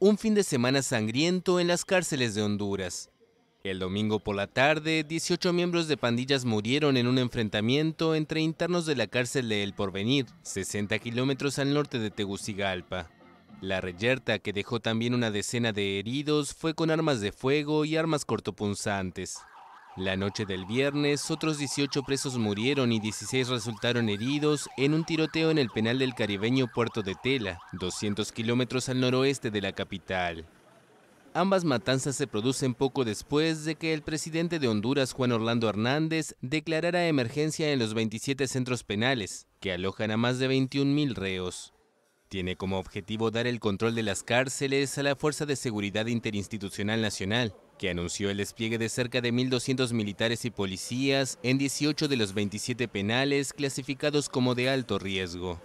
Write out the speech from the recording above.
un fin de semana sangriento en las cárceles de Honduras. El domingo por la tarde, 18 miembros de pandillas murieron en un enfrentamiento entre internos de la cárcel de El Porvenir, 60 kilómetros al norte de Tegucigalpa. La reyerta, que dejó también una decena de heridos, fue con armas de fuego y armas cortopunzantes. La noche del viernes, otros 18 presos murieron y 16 resultaron heridos en un tiroteo en el penal del caribeño Puerto de Tela, 200 kilómetros al noroeste de la capital. Ambas matanzas se producen poco después de que el presidente de Honduras, Juan Orlando Hernández, declarara emergencia en los 27 centros penales, que alojan a más de 21.000 reos tiene como objetivo dar el control de las cárceles a la Fuerza de Seguridad Interinstitucional Nacional, que anunció el despliegue de cerca de 1.200 militares y policías en 18 de los 27 penales clasificados como de alto riesgo.